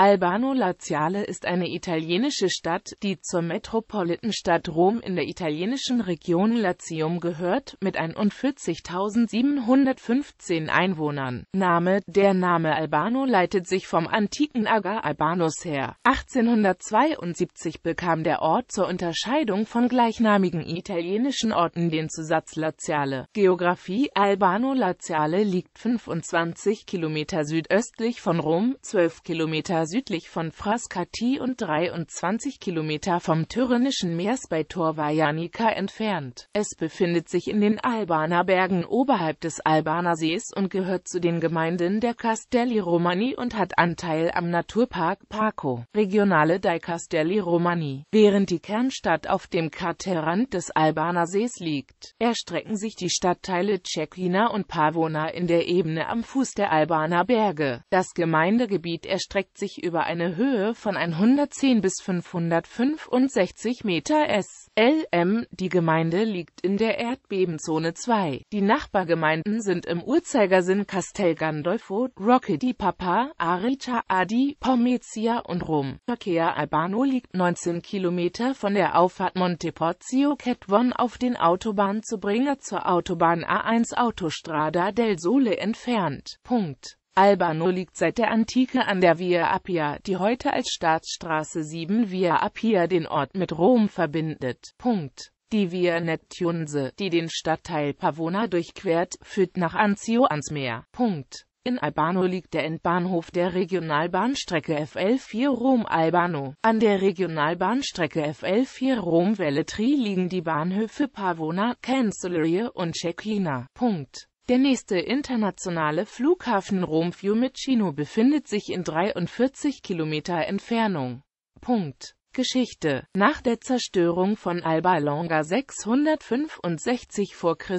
Albano Laziale ist eine italienische Stadt, die zur Metropolitanstadt Rom in der italienischen Region Latium gehört, mit 41.715 Einwohnern. Name Der Name Albano leitet sich vom antiken Agar Albanus her. 1872 bekam der Ort zur Unterscheidung von gleichnamigen italienischen Orten den Zusatz Laziale. Geografie Albano Laziale liegt 25 Kilometer südöstlich von Rom, 12 Kilometer südlich von Frascati und 23 Kilometer vom Tyrrhenischen Meers bei Torvajanica entfernt. Es befindet sich in den Albaner Bergen oberhalb des Albaner Sees und gehört zu den Gemeinden der Castelli Romani und hat Anteil am Naturpark Parco, Regionale dei Castelli Romani, während die Kernstadt auf dem Kraterrand des Albaner Sees liegt. Erstrecken sich die Stadtteile Cecchina und Pavona in der Ebene am Fuß der Albaner Berge. Das Gemeindegebiet erstreckt sich über eine Höhe von 110 bis 565 Meter SLM. Die Gemeinde liegt in der Erdbebenzone 2. Die Nachbargemeinden sind im Uhrzeigersinn Castel Gandolfo, Rocche di Papa, Arica, Adi, Pomezia und Rom. Verkehr Albano liegt 19 Kilometer von der Auffahrt Monteporzio Ketwon auf den Autobahn zu bringen zur Autobahn A1 Autostrada del Sole entfernt. Punkt. Albano liegt seit der Antike an der Via Appia, die heute als Staatsstraße 7 Via Appia den Ort mit Rom verbindet. Punkt. Die Via Nettunse, die den Stadtteil Pavona durchquert, führt nach Anzio ans Meer. Punkt. In Albano liegt der Endbahnhof der Regionalbahnstrecke FL4 Rom-Albano. An der Regionalbahnstrecke FL4 Rom-Velletri liegen die Bahnhöfe Pavona, Cancellerie und Cecchina. Punkt. Der nächste internationale Flughafen Rom Fiumicino befindet sich in 43 Kilometer Entfernung. Punkt Geschichte. Nach der Zerstörung von Alba Longa 665 v. Chr.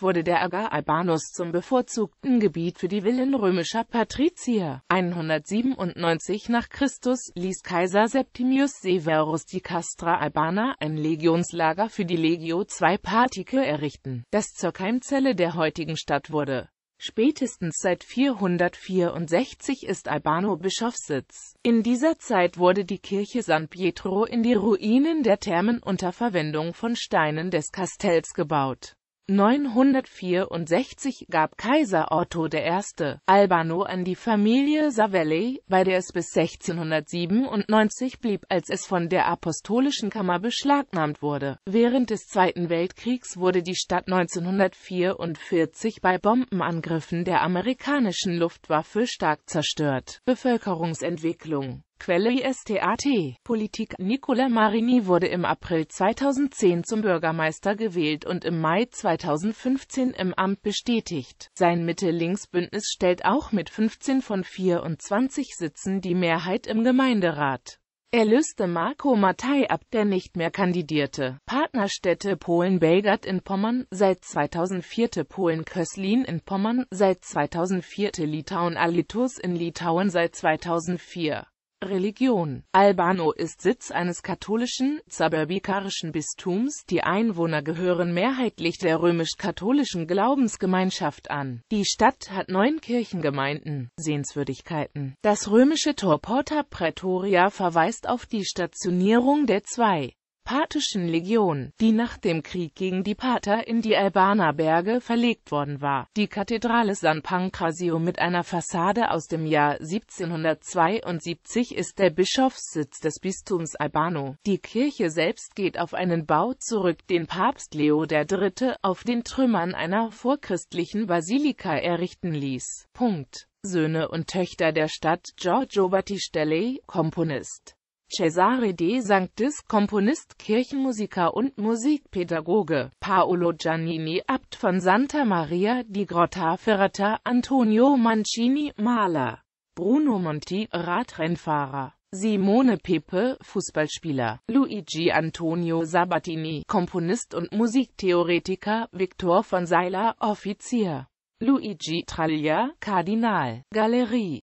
wurde der Agar Albanus zum bevorzugten Gebiet für die Villen römischer Patrizier. 197 nach Christus ließ Kaiser Septimius Severus die Castra Albana ein Legionslager für die Legio II Partike errichten, das zur Keimzelle der heutigen Stadt wurde Spätestens seit 464 ist Albano Bischofssitz. In dieser Zeit wurde die Kirche San Pietro in die Ruinen der Thermen unter Verwendung von Steinen des Kastells gebaut. 964 gab Kaiser Otto I. Albano an die Familie Savelli, bei der es bis 1697 blieb, als es von der Apostolischen Kammer beschlagnahmt wurde. Während des Zweiten Weltkriegs wurde die Stadt 1944 bei Bombenangriffen der amerikanischen Luftwaffe stark zerstört. Bevölkerungsentwicklung Quelle ISTAT Politik Nicola Marini wurde im April 2010 zum Bürgermeister gewählt und im Mai 2015 im Amt bestätigt. Sein Mitte-Links-Bündnis stellt auch mit 15 von 24 Sitzen die Mehrheit im Gemeinderat. Er löste Marco Mattei ab, der nicht mehr kandidierte. Partnerstädte Polen-Belgard in Pommern, seit 2004 Polen-Köslin in Pommern, seit 2004 Litauen-Alitus in Litauen, seit 2004. Religion Albano ist Sitz eines katholischen, zaberbikarischen Bistums, die Einwohner gehören mehrheitlich der römisch-katholischen Glaubensgemeinschaft an. Die Stadt hat neun Kirchengemeinden, Sehenswürdigkeiten. Das römische Tor Porta Praetoria verweist auf die Stationierung der zwei parthischen Legion, die nach dem Krieg gegen die Parther in die Albaner Berge verlegt worden war. Die Kathedrale San Pancrasio mit einer Fassade aus dem Jahr 1772 ist der Bischofssitz des Bistums Albano. Die Kirche selbst geht auf einen Bau zurück, den Papst Leo III. auf den Trümmern einer vorchristlichen Basilika errichten ließ. Punkt. Söhne und Töchter der Stadt Giorgio Battistelli, Komponist Cesare de Sanctis, Komponist, Kirchenmusiker und Musikpädagoge, Paolo Giannini, Abt von Santa Maria di Grotta Ferrata, Antonio Mancini, Maler, Bruno Monti, Radrennfahrer, Simone Pepe, Fußballspieler, Luigi Antonio Sabatini, Komponist und Musiktheoretiker, Viktor von Seiler, Offizier, Luigi Traglia, Kardinal, Galerie,